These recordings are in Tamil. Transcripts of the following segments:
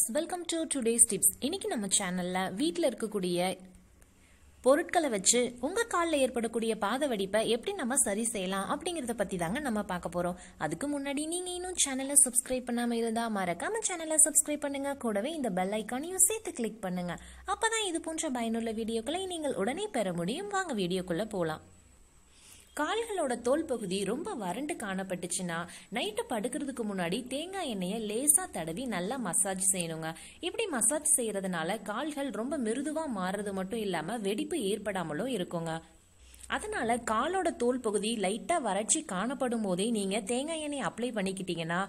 friends welcome to today's tips இன்றைக்கி நம்ம சேனலில் வீட்டில் இருக்கக்கூடிய பொருட்களை வச்சு உங்கள் காலில் ஏற்படக்கூடிய பாத வடிப்பை எப்படி நம்ம சரி செய்யலாம் அப்படிங்கிறத பற்றி தாங்க நம்ம பார்க்க போகிறோம் அதுக்கு முன்னாடி நீங்கள் இன்னும் சேனலை சப்ஸ்கிரைப் பண்ணாமல் இருந்தால் மறக்காம சேனலை சப்ஸ்கிரைப் பண்ணுங்கள் கூடவே இந்த பெல் ஐக்கானையும் சேர்த்து கிளிக் பண்ணுங்கள் அப்போ தான் இது போன்ற பயனுள்ள வீடியோக்களை நீங்கள் உடனே பெற முடியும் வாங்க வீடியோக்குள்ளே போகலாம் கால்களோட தோல் பகுதி ரொம்ப வறண்டு காணப்பட்டுச்சுன்னா நைட்டு படுக்கிறதுக்கு முன்னாடி தேங்காய் எண்ணெயை லேசா தடவி நல்லா மசாஜ் செய்யணுங்க இப்படி மசாஜ் செய்யறதுனால கால்கள் ரொம்ப மிருதுவா மாறுறது மட்டும் இல்லாம வெடிப்பு ஏற்படாமலும் இருக்குங்க அதனால் காலோட தோல் பகுதி லைட்டாக வறட்சி காணப்படும் போதே நீங்கள் தேங்காய் எண்ணெய் அப்ளை பண்ணிக்கிட்டீங்கன்னா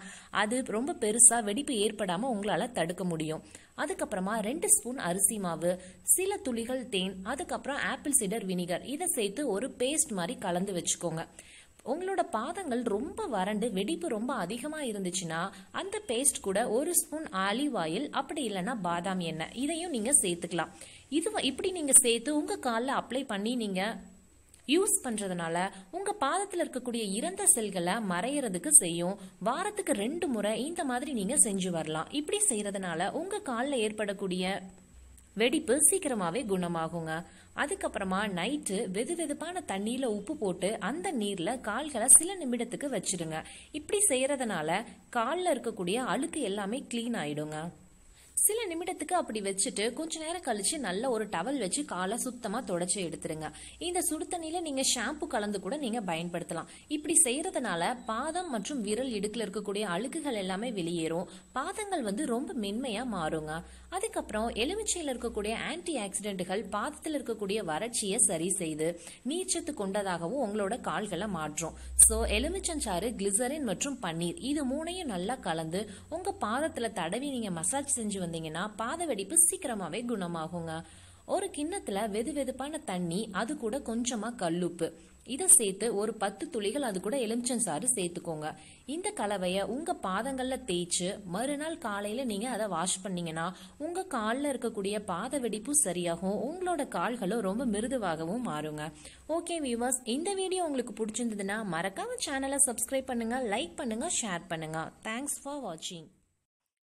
அது ரொம்ப பெருசாக வெடிப்பு ஏற்படாமல் உங்களால் தடுக்க முடியும் அதுக்கப்புறமா ரெண்டு ஸ்பூன் அரிசி மாவு சில துளிகள் தேன் அதுக்கப்புறம் ஆப்பிள் சிடர் வினிகர் இதை சேர்த்து ஒரு பேஸ்ட் மாதிரி கலந்து வச்சுக்கோங்க உங்களோட பாதங்கள் ரொம்ப வறண்டு வெடிப்பு ரொம்ப அதிகமாக இருந்துச்சுன்னா அந்த பேஸ்ட் கூட ஒரு ஸ்பூன் ஆலிவ் ஆயில் அப்படி இல்லைன்னா பாதாம் எண்ணெய் இதையும் நீங்கள் சேர்த்துக்கலாம் இது இப்படி நீங்கள் சேர்த்து உங்கள் காலில் அப்ளை பண்ணி நீங்கள் யூஸ் பண்றதுனால உங்க பாதத்தில் இருக்கக்கூடிய இறந்த செல்களை மறையறதுக்கு செய்யும் வாரத்துக்கு ரெண்டு முறை இந்த மாதிரி நீங்க செஞ்சு வரலாம் இப்படி செய்யறதுனால உங்க காலில் ஏற்படக்கூடிய வெடிப்பு சீக்கிரமாவே குணமாகுங்க அதுக்கப்புறமா நைட்டு வெது வெதுப்பான தண்ணியில உப்பு போட்டு அந்த நீர்ல கால்களை சில நிமிடத்துக்கு வச்சிடுங்க இப்படி செய்யறதுனால காலில் இருக்கக்கூடிய அழுக்கு எல்லாமே கிளீன் ஆயிடுங்க சில நிமிடத்துக்கு அப்படி வச்சுட்டு கொஞ்ச நேரம் கழிச்சு நல்ல ஒரு டவல் வச்சு காலை சுத்தமா தொடச்சு எடுத்துருங்க இந்த சுடு தண்ணியில நீங்க ஷாம்பு கலந்து கூட நீங்க பயன்படுத்தலாம் இப்படி செய்யறதுனால பாதம் மற்றும் விரல் இடுக்குல இருக்கக்கூடிய அழுக்குகள் எல்லாமே வெளியேறும் பாதங்கள் வந்து ரொம்ப மென்மையா மாறுங்க அதுக்கப்புறம் எலுமிச்சையில இருக்கக்கூடிய ஆன்டி ஆக்சிடென்ட்கள் பாதத்தில் இருக்கக்கூடிய வறட்சியை சரி செய்து நீச்சத்து கொண்டதாகவும் உங்களோட கால்களை மாற்றும் ஸோ எலுமிச்சஞ்சாறு கிளிசரின் மற்றும் பன்னீர் இது மூணையும் நல்லா கலந்து உங்க பாதத்துல தடவி நீங்க மசாஜ் செஞ்சு வந்து வந்தீங்கன்னா பாத வெடிப்பு சீக்கிரமாகவே குணமாகுங்க ஒரு கிண்ணத்துல வெது வெதுப்பான தண்ணி அது கூட கொஞ்சமா கல்லுப்பு இதை சேர்த்து ஒரு பத்து துளிகள் அது கூட எலுமிச்சம் சாறு சேர்த்துக்கோங்க இந்த கலவையை உங்க பாதங்கள்ல தேய்ச்சு மறுநாள் காலையில நீங்க அதை வாஷ் பண்ணீங்கன்னா உங்க காலில் இருக்கக்கூடிய பாத வெடிப்பும் சரியாகும் உங்களோட கால்களும் ரொம்ப மிருதுவாகவும் மாறுங்க ஓகே வியூவர்ஸ் இந்த வீடியோ உங்களுக்கு பிடிச்சிருந்ததுன்னா மறக்காம சேனலை சப்ஸ்கிரைப் பண்ணுங்க லைக் பண்ணுங்க ஷேர் பண்ணுங்க தேங்க்ஸ் ஃபார் வாட்சிங்